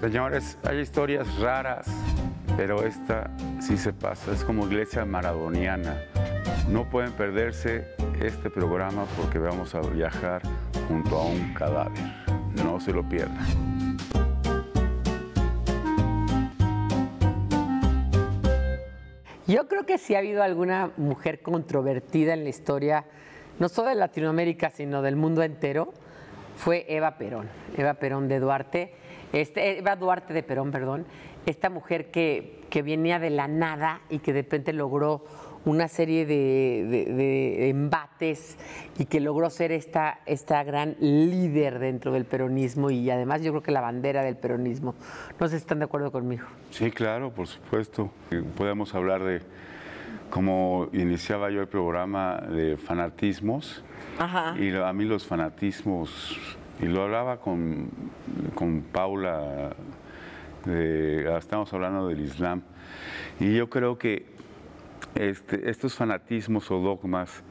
Señores, hay historias raras, pero esta sí se pasa, es como iglesia maradoniana. No pueden perderse este programa porque vamos a viajar junto a un cadáver. No se lo pierdan. Yo creo que si ha habido alguna mujer controvertida en la historia, no solo de Latinoamérica, sino del mundo entero, fue Eva Perón, Eva Perón de Duarte este, eh, Eva Duarte de Perón, perdón, esta mujer que, que venía de la nada y que de repente logró una serie de, embates y que logró ser esta, esta gran líder dentro del peronismo y además yo creo que la bandera del peronismo. No sé si están de acuerdo conmigo. Sí, claro, por supuesto. Podemos hablar de, cómo iniciaba yo el programa, de fanatismos. Y a mí los fanatismos y lo hablaba con, Paula, estamos hablando del Islam, y yo creo que este, estos fanatismos o dogmas,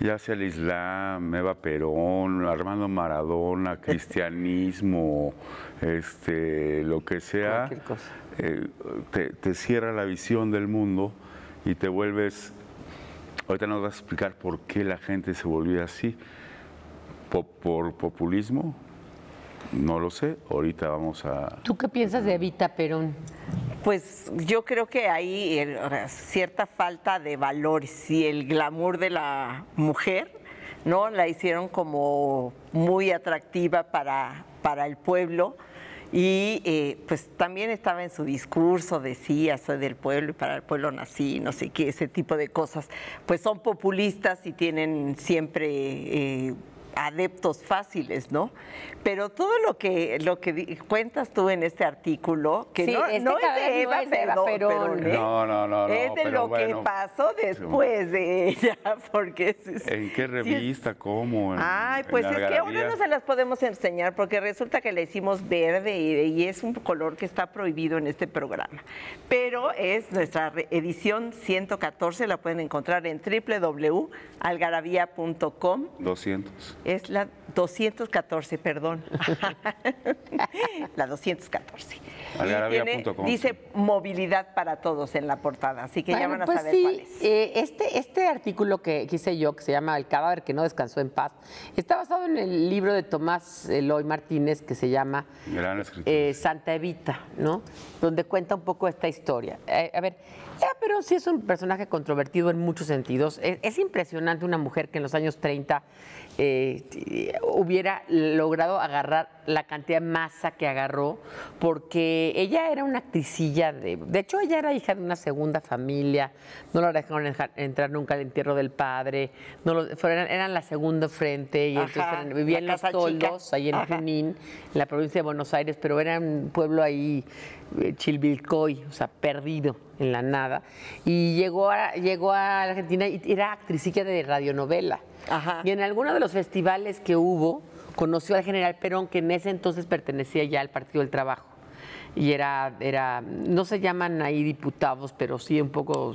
ya sea el Islam, Eva Perón, Armando Maradona, cristianismo, este, lo que sea, eh, te, te, cierra la visión del mundo y te vuelves... Ahorita nos vas a explicar por qué la gente se volvió así, por populismo, no lo sé. Ahorita vamos a. ¿Tú qué piensas de Evita Perón? Pues yo creo que hay cierta falta de valores y el glamour de la mujer, ¿no? La hicieron como muy atractiva para, para el pueblo. Y eh, pues también estaba en su discurso, decía, soy del pueblo y para el pueblo nací, no sé qué, ese tipo de cosas. Pues son populistas y tienen siempre eh, adeptos fáciles, ¿no? Pero todo lo que lo que cuentas tú en este artículo, que este no, es de Eva, es de lo que pasó después de ella, porque ¿En qué revista? ¿Cómo? Ay, pues es que aún no se las podemos enseñar porque resulta que la hicimos verde y, y es un color que está prohibido en este programa. Pero es nuestra edición 114, la pueden encontrar en www.algarabía.com. 200. Es la 214, perdón. la 214. dice movilidad para todos en la portada, así que ya van a pues sí. Eh, este, este artículo que hice yo, que se llama El cadáver que no descansó en paz, está basado en el libro de Tomás Eloy Martínez que se llama eh, Santa Evita, ¿no? Donde cuenta un poco esta historia. Eh, a ver, pero sí es un personaje controvertido en muchos sentidos. E, es, impresionante una mujer que en los años 30 eh, hubiera logrado agarrar la cantidad de masa que agarró, porque ella era una actricilla de... De hecho, ella era hija de una segunda familia, no la dejaron entrar nunca al entierro del padre, no eran, la segunda frente, y entonces vivían en los toldos, ahí en Junín, en la provincia de Buenos Aires, pero era un pueblo ahí, eh, Chilvilcoy, o sea, perdido en la nada. Y llegó a, llegó a Argentina y era actriz de radionovela. Ajá. Y en alguno de los festivales que hubo, conoció al general Perón, que en ese entonces pertenecía ya al Partido del Trabajo. Y era, era, no se llaman ahí diputados, pero sí un poco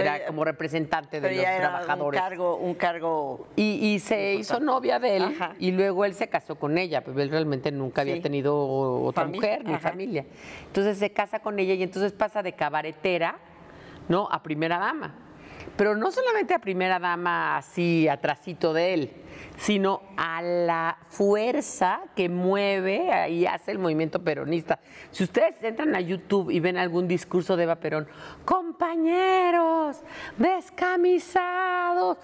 era como representante de los trabajadores. Un cargo, Y, se hizo novia de él y luego él se casó con ella, pero pues, él realmente nunca había tenido otra mujer ni familia. Entonces se casa con ella y entonces pasa de cabaretera, ¿no? A primera dama pero no solamente a primera dama así atrasito de él, sino a la fuerza que mueve y hace el movimiento peronista. Si ustedes entran a YouTube y ven algún discurso de Eva Perón, compañeros, descamisados,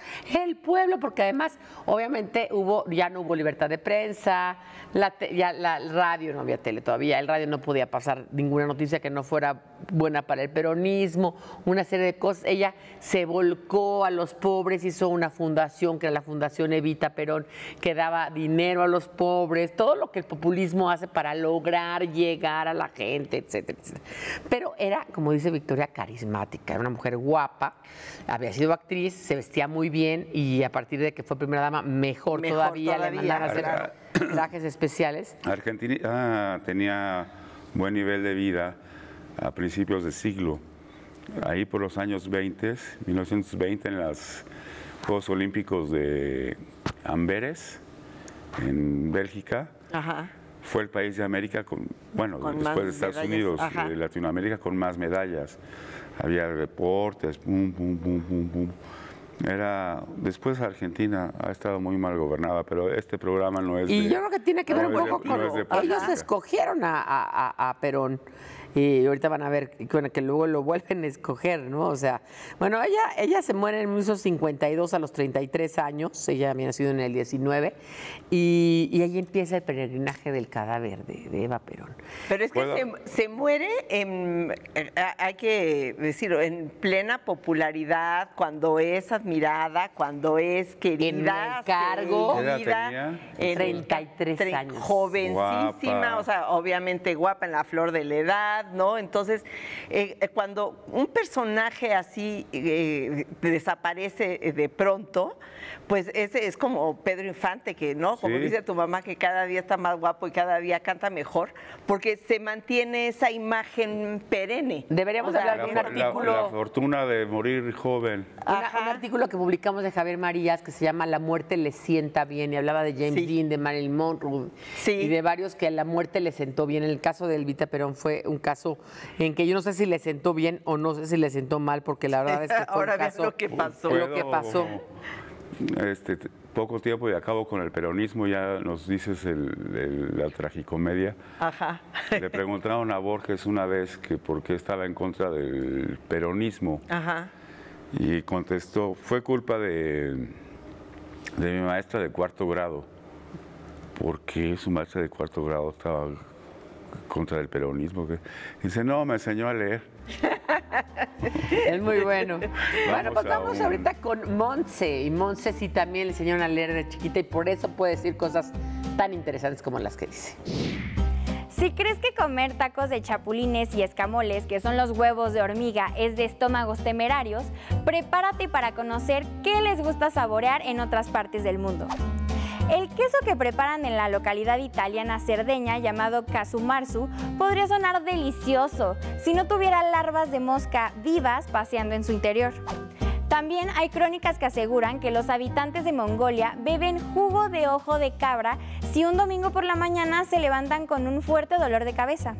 el pueblo, porque además obviamente hubo, ya no hubo libertad de prensa, la, ya la radio, no había tele todavía, el radio no podía pasar ninguna noticia que no fuera buena para el peronismo, una serie de cosas. Ella se volcó a los pobres, hizo una fundación, que era la Fundación Evita Perón, que daba dinero a los pobres, todo lo que el populismo hace para lograr llegar a la gente, etcétera, Pero era, como dice Victoria, carismática, era una mujer guapa, había sido actriz, se vestía muy bien y a partir de que fue primera dama, mejor, todavía, le mandaron hacer trajes especiales. Argentina ah, tenía buen nivel de vida a principios de siglo ahí por los años 20, 1920, en los Juegos Olímpicos de Amberes, en Bélgica. Fue el país de América, con, bueno, después de Estados Unidos, de Latinoamérica, con más medallas. Había deportes, pum, pum, pum, pum, pum. Era, después Argentina ha estado muy mal gobernada, pero este programa no es. Y yo creo que tiene que ver un poco con. ellos escogieron a Perón y ahorita van a ver que luego lo vuelven a escoger, ¿no? O sea, bueno, ella, ella se muere en 52 a los 33 años, ella había nacido en el 19, y, ahí empieza el peregrinaje del cadáver de, Eva Perón. Pero es que se, muere, en, eh, hay que decirlo, en plena popularidad, cuando es admirada, cuando es querida. En cargo, vida, en 33 años. Jovencísima, o sea, obviamente guapa en la flor de la edad ¿no? Entonces, eh, eh, cuando un personaje así eh, desaparece de pronto, pues ese es como Pedro Infante, que, ¿no? Como dice tu mamá, que cada día está más guapo y cada día canta mejor, porque se mantiene esa imagen perenne. Deberíamos hablar de un artículo. La, fortuna de morir joven. un artículo que publicamos de Javier Marías que se llama La muerte le sienta bien, y hablaba de James Dean, de Marilyn Monroe, y de varios que a la muerte le sentó bien. el caso de Elvita Perón fue un caso en que yo no sé si le sentó bien o no sé si le sentó mal, porque la verdad es que Ahora un lo que pasó. Lo que pasó. Este, poco tiempo y acabo con el peronismo, ya nos dices el, la tragicomedia. Ajá. Le preguntaron a Borges una vez que por qué estaba en contra del peronismo. Ajá. Y contestó, fue culpa de, de mi maestra de cuarto grado, porque su maestra de cuarto grado estaba contra el peronismo. Que... Dice, no, me enseñó a leer. es muy bueno. bueno, pues vamos ahorita con Monse. Y Monse sí también le enseñaron a leer de chiquita y por eso puede decir cosas tan interesantes como las que dice. Si crees que comer tacos de chapulines y escamoles, que son los huevos de hormiga, es de estómagos temerarios, prepárate para conocer qué les gusta saborear en otras partes del mundo. El queso que preparan en la localidad italiana cerdeña llamado Casumarsu podría sonar delicioso si no tuviera larvas de mosca vivas paseando en su interior. También hay crónicas que aseguran que los habitantes de Mongolia beben jugo de ojo de cabra si un domingo por la mañana se levantan con un fuerte dolor de cabeza.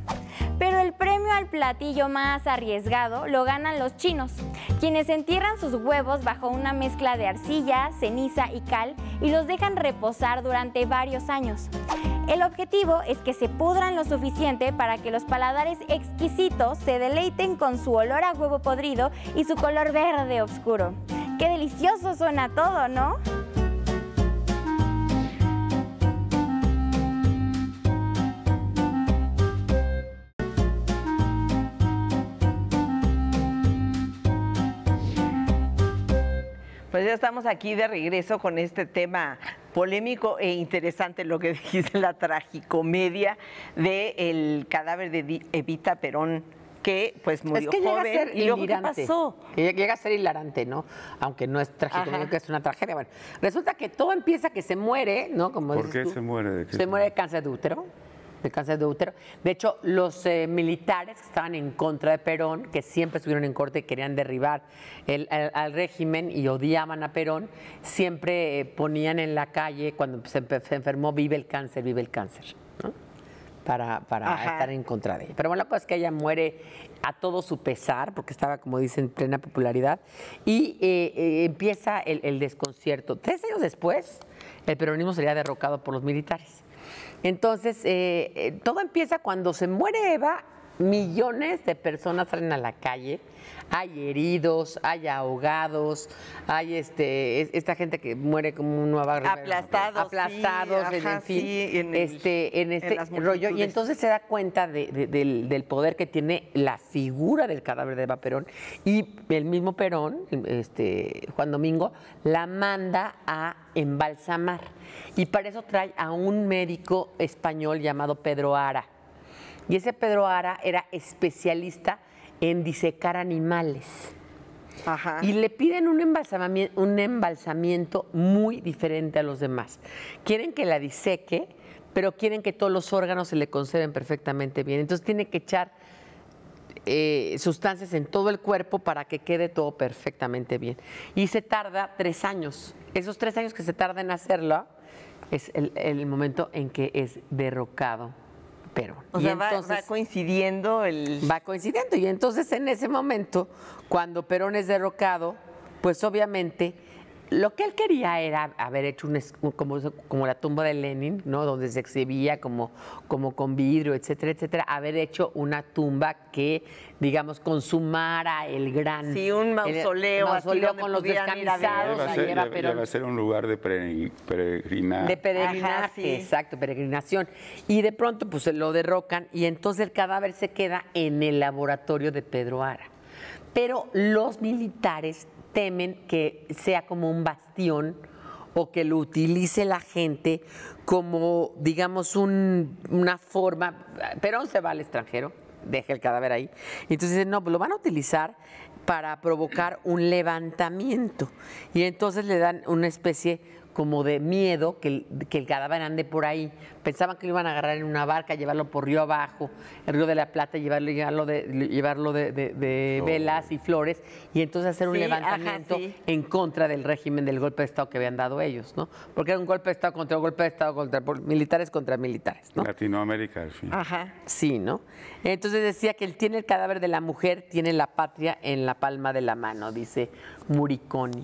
Pero el premio al platillo más arriesgado lo ganan los chinos, quienes entierran sus huevos bajo una mezcla de arcilla, ceniza y cal y los dejan reposar durante varios años. El objetivo es que se pudran lo suficiente para que los paladares exquisitos se deleiten con su olor a huevo podrido y su color verde oscuro. ¡Qué delicioso suena todo, ¿no? ya estamos aquí de regreso con este tema polémico e interesante, lo que dijiste, la tragicomedia del de cadáver de Evita Perón que pues murió joven y luego ¿qué pasó? llega a ser hilarante, ¿no? Aunque no es trágico, que es una tragedia. Bueno, resulta que todo empieza que se muere, ¿no? Como ¿Por qué se muere? De se muere de cáncer de útero de cáncer de útero. De hecho, los eh, militares que estaban en contra de Perón, que siempre estuvieron en corte y querían derribar el, al, régimen y odiaban a Perón, siempre eh, ponían en la calle, cuando se, enfermó, vive el cáncer, vive el cáncer. Para, para estar en contra de ella. Pero bueno, la cosa es que ella muere a todo su pesar, porque estaba, como dicen, en plena popularidad, y eh, empieza el, el desconcierto. Tres años después, el peronismo sería derrocado por los militares. Entonces, eh, eh, todo empieza cuando se muere Eva millones de personas salen a la calle, hay heridos, hay ahogados, hay este esta gente que muere como un nuevo aplastados, aplastados, en, fin, este, en este en este rollo y entonces se da cuenta del, poder que tiene la figura del cadáver de Eva Perón y el mismo Perón, este Juan Domingo, la manda a embalsamar y para eso trae a un médico español llamado Pedro Ara y ese Pedro Ara era especialista en disecar animales. Y le piden un embalsamiento muy diferente a los demás. Quieren que la diseque, pero quieren que todos los órganos se le conserven perfectamente bien. Entonces tiene que echar eh, sustancias en todo el cuerpo para que quede todo perfectamente bien. Y se tarda tres años. Esos tres años que se tarda en hacerlo es el momento en que es derrocado pero. y entonces, va, va, coincidiendo el. Va coincidiendo. Y entonces en ese momento, cuando Perón es derrocado, pues obviamente lo que él quería era haber hecho un, como, como, la tumba de Lenin, ¿no? Donde se exhibía como, como con vidrio, etcétera, etcétera. Haber hecho una tumba que, digamos, consumara el gran. Sí, un mausoleo. mausoleo con los descamisados. Iba a, ser, ser un lugar de peregrinación. De peregrinación, exacto, peregrinación. Y de pronto, pues lo derrocan y entonces el cadáver se queda en el laboratorio de Pedro Ara pero los militares temen que sea como un bastión o que lo utilice la gente como, digamos, una forma. Perón se va al extranjero, deja el cadáver ahí. Entonces no, pues lo van a utilizar para provocar un levantamiento. Y entonces le dan una especie como de miedo que el cadáver ande por ahí pensaban que lo iban a agarrar en una barca, llevarlo por río abajo, el río de la Plata, llevarlo, de, de, velas y flores, y entonces hacer un levantamiento en contra del régimen del golpe de Estado que habían dado ellos, ¿no? Porque era un golpe de Estado contra un golpe de Estado contra militares contra militares, ¿no? Latinoamérica, al fin. Ajá. Sí, ¿no? Entonces decía que él tiene el cadáver de la mujer, tiene la patria en la palma de la mano, dice Muriconi.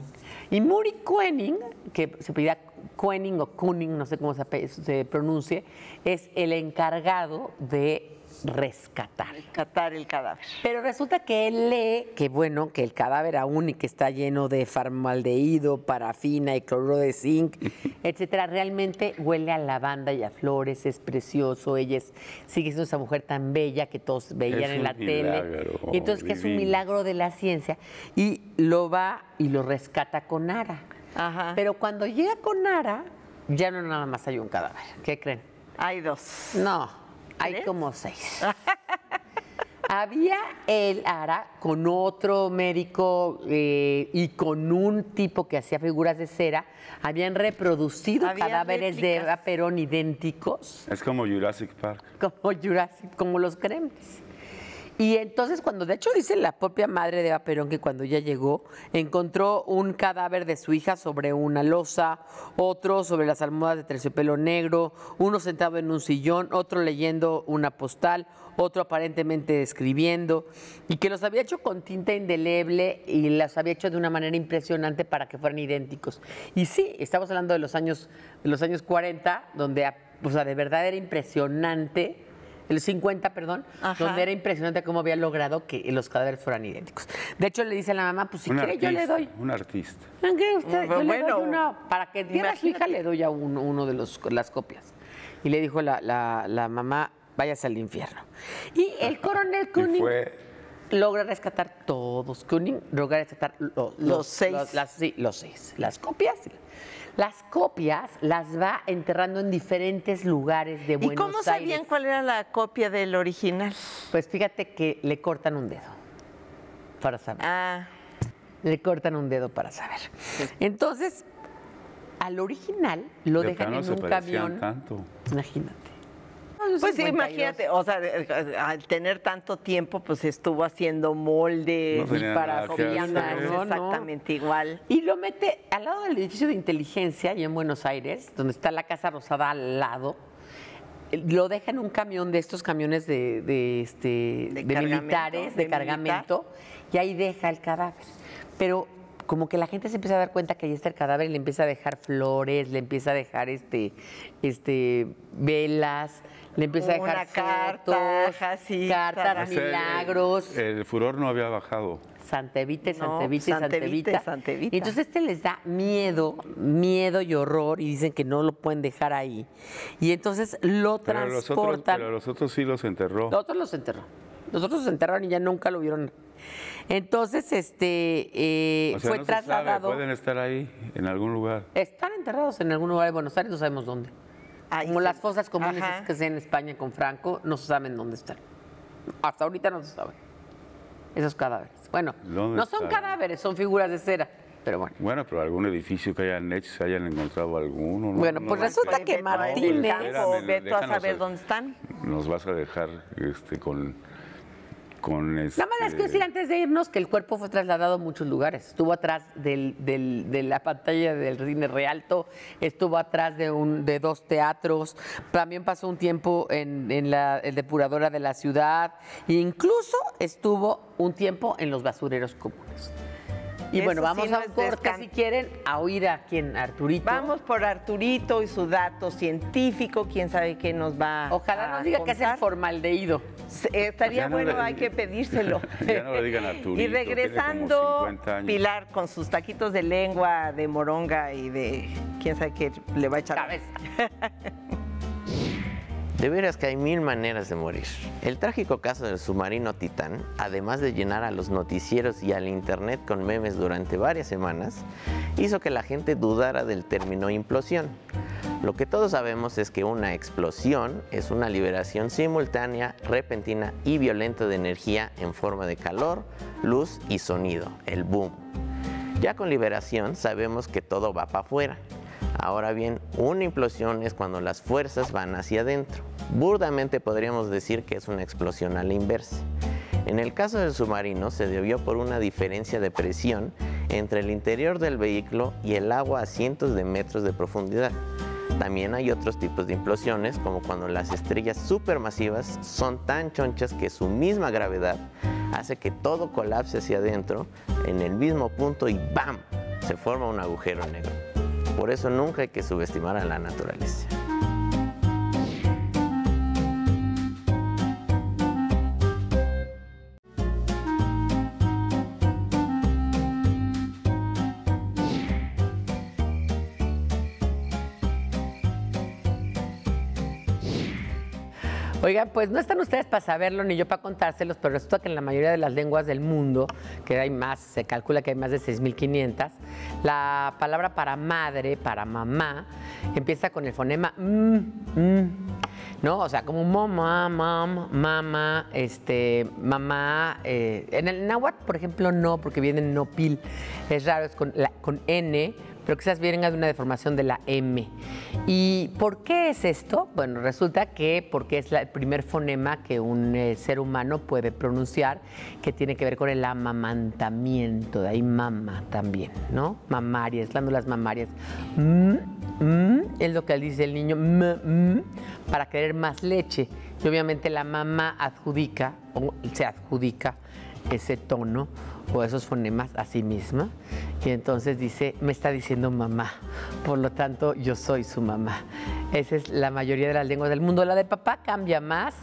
Y Muriconi, que se podía Koenig o Kuning, no sé cómo se, pronuncie, es el encargado de rescatar. Rescatar el cadáver. Pero resulta que él lee que, bueno, que el cadáver aún y que está lleno de formaldehído, parafina y cloruro de zinc, etcétera, realmente huele a lavanda y a flores, es precioso, ella sigue siendo esa mujer tan bella que todos veían en la tele. Y entonces que es un milagro de la ciencia. Y lo va y lo rescata con Ara. Pero cuando llega con Ara, ya no nada más hay un cadáver. ¿Qué creen? Hay dos. No, hay como seis. Había el Ara con otro médico eh, y con un tipo que hacía figuras de cera. Habían reproducido cadáveres de Raperón Perón idénticos. Es como Jurassic Park. Como Jurassic, como los cremes. Y entonces cuando, de hecho dice la propia madre de Aperón que cuando ya llegó, encontró un cadáver de su hija sobre una losa, otro sobre las almohadas de terciopelo negro, uno sentado en un sillón, otro leyendo una postal, otro aparentemente escribiendo, y que los había hecho con tinta indeleble y las había hecho de una manera impresionante para que fueran idénticos. Y sí, estamos hablando de los años, de los años 40, donde, de verdad era impresionante el 50, perdón, donde era impresionante cómo había logrado que los cadáveres fueran idénticos. De hecho, le dice a la mamá, pues si quiere yo le doy. Un artista. ¿Qué usted? le doy una, para que diga a su hija le doy a uno, de los, las copias. Y le dijo la, la, mamá, váyase al infierno. Y el coronel Cunning logra rescatar todos. Cunning logra rescatar los, seis. las, sí, los seis. Las copias. Las copias las va enterrando en diferentes lugares de Buenos Aires. ¿Y cómo sabían cuál era la copia del original? Pues fíjate que le cortan un dedo para saber. Ah. Le cortan un dedo para saber. Entonces, al original lo dejan en un camión. Tanto. Imagínate. Pues sí, imagínate, o sea, eh, eh, al tener tanto tiempo, pues estuvo haciendo moldes y para exactamente igual. Y lo mete al lado del edificio de inteligencia, allá en Buenos Aires, donde está la Casa Rosada al lado. Eh, lo deja en un camión de estos camiones de, de, este, militares, de, cargamento, y ahí deja el cadáver. Pero como que la gente se empieza a dar cuenta que ahí está el cadáver y le empieza a dejar flores, le empieza a dejar este, este, velas, le empieza a dejar cartas, cartas, milagros. El, furor no había bajado. Santevite, Santevite, no, Santevita. Santevita, entonces este les da miedo, miedo y horror y dicen que no lo pueden dejar ahí. Y entonces lo transportan. Los pero los otros sí los enterró. Los otros los enterró. Los otros los enterraron y ya nunca lo vieron. Entonces, este eh, fue trasladado. pueden estar ahí, en algún lugar. Están enterrados en algún lugar de Buenos Aires, no sabemos dónde como las fosas comunes que se en España con Franco, no se saben dónde están. Hasta ahorita no se saben. Esos cadáveres. Bueno, no son cadáveres, son figuras de cera. Pero bueno. pero algún edificio que hayan hecho, se hayan encontrado alguno. bueno, pues resulta que Martínez. Beto a saber dónde están. Nos vas a dejar este, con la mala Nada más decir este antes de irnos que el cuerpo fue trasladado a muchos lugares. Estuvo atrás de la pantalla del cine Realto, estuvo atrás de, dos teatros, también pasó un tiempo en, en la depuradora de la ciudad, e incluso estuvo un tiempo en los basureros comunes. Y bueno, vamos a un corte si quieren a oír a quien Arturito. Vamos por Arturito y su dato científico, quién sabe qué nos va Ojalá nos diga que es el formaldehído. Eh, estaría bueno, hay que pedírselo. Ya no lo digan Arturito. y regresando Pilar con sus taquitos de lengua de moronga y de quién sabe qué le va a echar. Cabeza. De veras que hay mil maneras de morir. El trágico caso del submarino Titán, además de llenar a los noticieros y al internet con memes durante varias semanas, hizo que la gente dudara del término implosión. Lo que todos sabemos es que una explosión es una liberación simultánea, repentina y violenta de energía en forma de calor, luz y sonido, el boom. Ya con liberación sabemos que todo va para afuera, Ahora bien, una implosión es cuando las fuerzas van hacia adentro. Burdamente podríamos decir que es una explosión a la inversa. En el caso del submarino se debió por una diferencia de presión entre el interior del vehículo y el agua a cientos de metros de profundidad. También hay otros tipos de implosiones, como cuando las estrellas supermasivas son tan chonchas que su misma gravedad hace que todo colapse hacia adentro en el mismo punto y ¡bam! se forma un agujero negro. Por eso nunca hay que subestimar a la naturaleza. pues no están ustedes para saberlo ni yo para contárselos, pero resulta que en la mayoría de las lenguas del mundo, que hay más, se calcula que hay más de 6.500, la palabra para madre, para mamá, empieza con el fonema mm, mm, ¿no? O sea, como mamá, mam, mamá, este, mamá. Eh, en el náhuatl, por ejemplo, no, porque viene en nopil. Es raro, es con, con N pero quizás vienen de una deformación de la M. ¿Y por qué es esto? Bueno, resulta que porque es el primer fonema que un eh, ser humano puede pronunciar, que tiene que ver con el amamantamiento, de ahí mama también, ¿no? Mamarias, glándulas mamarias. mmm, es lo que dice el niño, mmm, para querer más leche. Y obviamente la mamá adjudica, o se adjudica ese tono o esos fonemas a sí misma. Y entonces dice, me está diciendo mamá, por lo tanto yo soy su mamá. Esa es la mayoría de las lenguas del mundo. La de papá cambia más,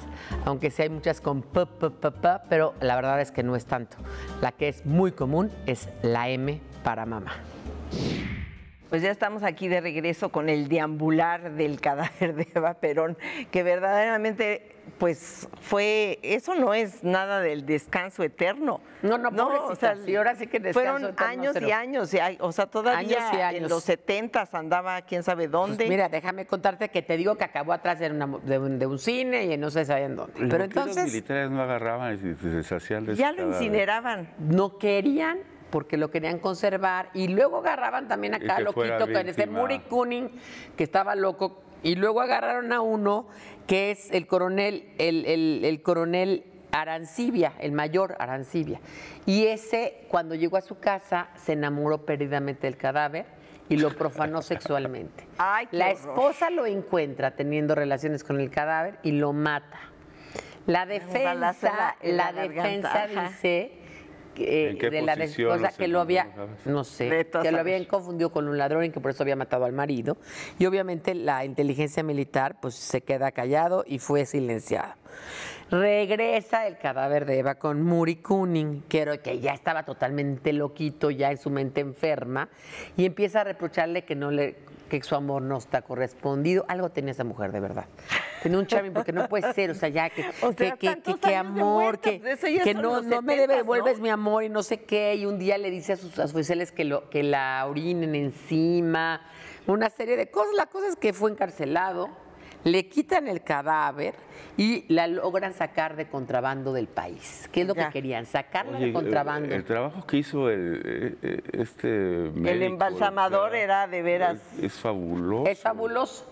aunque sí hay muchas con p, p, p, p, pero la verdad es que no es tanto. La que es muy común es la M para mamá. Pues ya estamos aquí de regreso con el deambular del cadáver de Eva Perón, que verdaderamente pues fue, eso no es nada del descanso eterno. No, no, no o sea, ahora sí que Fueron años y años, o sea, todavía en los setentas andaba quién sabe pues dónde. mira, déjame contarte que te digo que acabó atrás de, un, cine y no se sabía dónde. Pero entonces... Los militares no agarraban y Ya lo incineraban. No querían porque lo querían conservar y luego agarraban también acá que loquito con ese Muri Kuning que estaba loco y luego agarraron a uno que es el coronel el, el, coronel Arancibia, el mayor Arancibia. Y ese, cuando llegó a su casa, se enamoró perdidamente del cadáver y lo profanó sexualmente. la esposa lo encuentra teniendo relaciones con el cadáver y lo mata. La defensa, la, defensa dice eh, de la que lo había, no sé, que lo habían confundido con un ladrón y que por eso había matado al marido. Y obviamente la inteligencia militar pues se queda callado y fue silenciado. Regresa el cadáver de Eva con Muri Kuning, que ya estaba totalmente loquito, ya en su mente enferma, y empieza a reprocharle que no le que su amor no está correspondido. Algo tenía esa mujer, de verdad. Tenía un charming, porque no puede ser, o sea, ya que, que, que, amor, que, pues, no, no me devuelves mi amor y no sé qué. Y un día le dice a sus, a oficiales que, lo, que la orinen encima, una serie de cosas. La cosa es que fue encarcelado le quitan el cadáver y la logran sacar de contrabando del país. ¿Qué es lo que querían? Sacarla de contrabando. El, trabajo que hizo el, e, e, este El embalsamador era de veras... Es, fabuloso. Es fabuloso.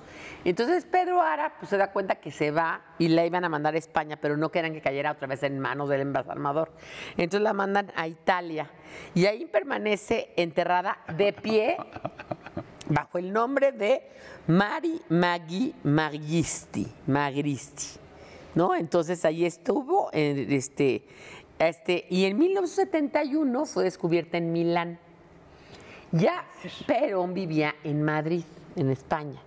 Entonces Pedro Ara pues, se da cuenta que se va y la iban a mandar a España, pero no querían que cayera otra vez en manos del embalsamador. Entonces la mandan a Italia y ahí permanece enterrada de pie bajo el nombre de Mari Magui Magristi, Magristi, ¿no? Entonces ahí estuvo, este, este, y en 1971 fue descubierta en Milán. Ya Perón vivía en Madrid, en España,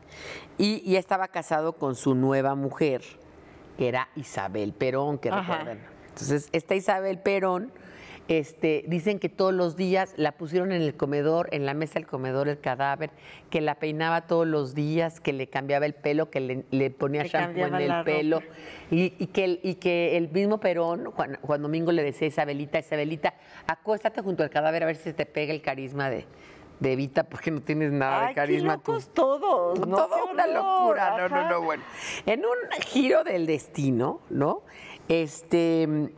y, ya estaba casado con su nueva mujer, que era Isabel Perón, que recuerdan. Entonces, esta Isabel Perón este, dicen que todos los días la pusieron en el comedor, en la mesa del comedor, el cadáver, que la peinaba todos los días, que le cambiaba el pelo, que le, ponía shampoo en el pelo. Y, que, el, mismo Perón, Juan, Domingo le decía a Isabelita, Isabelita, acuéstate junto al cadáver a ver si te pega el carisma de, de Evita porque no tienes nada de carisma. Qué locos todos. una locura. No, no, no, bueno. En un giro del destino, ¿no? Este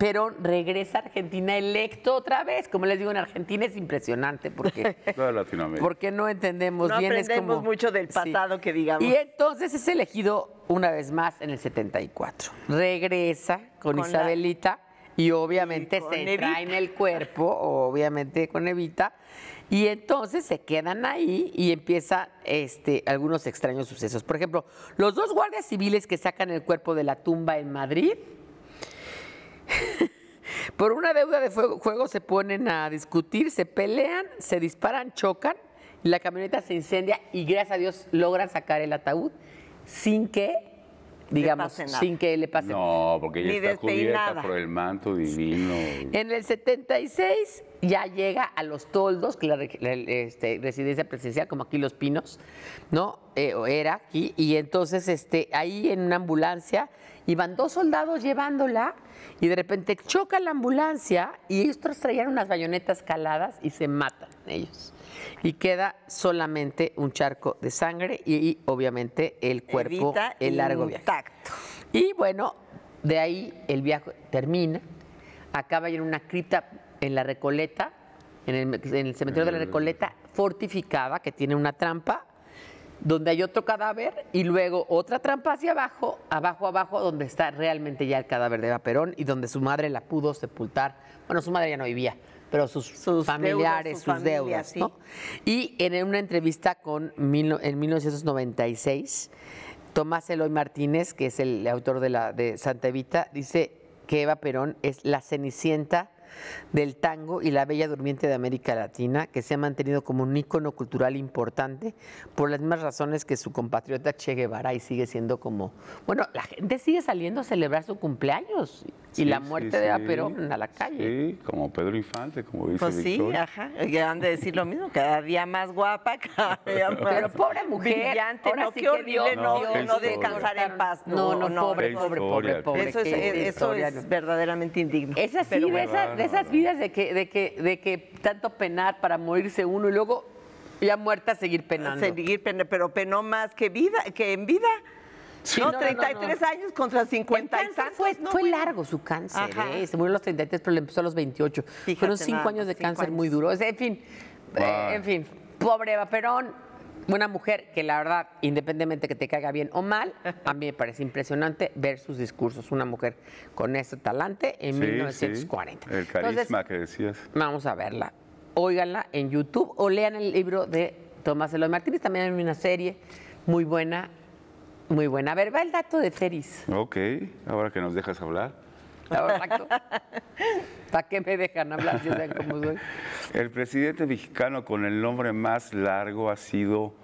pero regresa a Argentina electo otra vez. Como les digo, en Argentina es impresionante porque, porque no entendemos bien. No es como, mucho del pasado que digamos. Y entonces es elegido una vez más en el 74. Regresa con, Isabelita y obviamente se entra en el cuerpo, obviamente con Evita. Y entonces se quedan ahí y empieza este, algunos extraños sucesos. Por ejemplo, los dos guardias civiles que sacan el cuerpo de la tumba en Madrid Por una deuda de fuego, juego se ponen a discutir, se pelean, se disparan, chocan, la camioneta se incendia y gracias a Dios logran sacar el ataúd sin que digamos, sin que le pase nada. No, porque ella está cubierta por el manto divino. En el 76 ya llega a Los Toldos, que la, este, residencia presidencial, como aquí Los Pinos, ¿no? Eh, era aquí, y entonces este, ahí en una ambulancia iban dos soldados llevándola y de repente choca la ambulancia y ellos traían unas bayonetas caladas y se matan ellos y queda solamente un charco de sangre y, obviamente el cuerpo, el largo intacto. viaje. Y bueno, de ahí el viaje termina, acaba en una cripta en la Recoleta, en el, cementerio de la mm. Recoleta, fortificada, que tiene una trampa, donde hay otro cadáver y luego otra trampa hacia abajo, abajo, abajo, donde está realmente ya el cadáver de Vaperón y donde su madre la pudo sepultar. Bueno, su madre ya no vivía, pero sus, familiares, sus, deudas. Y en una entrevista con en 1996, Tomás Eloy Martínez, que es el autor de, la, de Santa Evita, dice que Eva Perón es la cenicienta del tango y la bella durmiente de América Latina, que se ha mantenido como un ícono cultural importante por las mismas razones que su compatriota Che Guevara y sigue siendo como, bueno, la gente sigue saliendo a celebrar su cumpleaños y la muerte de sí. a la calle. Sí, como Pedro Infante, como dice Pues sí, ajá ajá, han de decir lo mismo, cada día más guapa, cada día más Pero pobre mujer, brillante, ahora no, sí que horrible, no, no, descansar en paz. No, no, no pobre, pobre, pobre, Eso es, verdaderamente indigno. Esa sí, esa esas vidas de que, de que, de que tanto penar para morirse uno y luego ya muerta seguir penando. Seguir penando, pero penó más que vida, que en vida. Sí, no, 33 años contra 50 Fue, largo su cáncer, ¿eh? se murió a los 33, pero le empezó a los 28. Fueron 5 años de cáncer muy duro. en fin, eh, en fin, pobre Eva Perón, una mujer que la verdad, independientemente que te caiga bien o mal, a mí me parece impresionante ver sus discursos. Una mujer con ese talante en 1940. el carisma que decías. Vamos a verla. Óiganla en YouTube o lean el libro de Tomás Eloy Martínez. También hay una serie muy buena, muy buena. A ver, va el dato de Feris. Ok, ahora que nos dejas hablar. ¿Para qué me dejan hablar si saben cómo soy? El presidente mexicano con el nombre más largo ha sido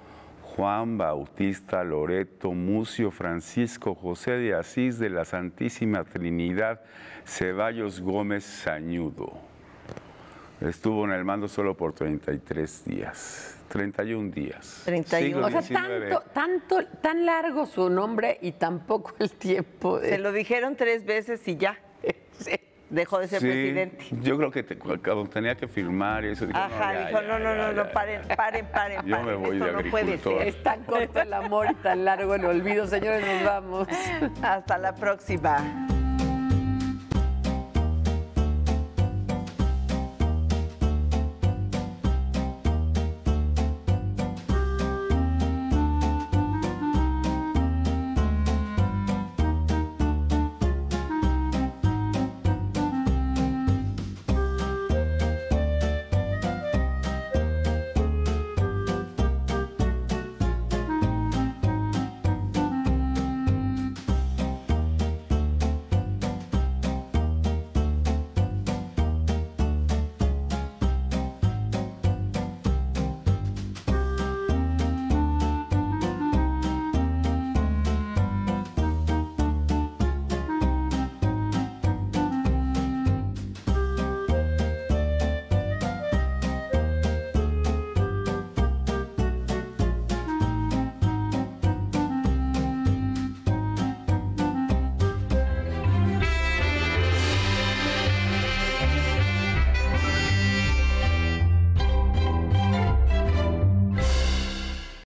Juan Bautista Loreto Mucio Francisco José de Asís de la Santísima Trinidad Ceballos Gómez Sañudo. Estuvo en el mando solo por 33 días, 31 días. 31. O sea, tanto, tanto, tan largo su nombre y tampoco el tiempo. Se lo dijeron tres veces y ya dejó de ser presidente. Yo creo que tenía que firmar y eso. Ajá, no, dijo, no, no, no, no, paren, paren, paren. Yo me voy de no Puede ser. Es tan corto el amor y tan largo el olvido. Señores, nos vamos. Hasta la próxima.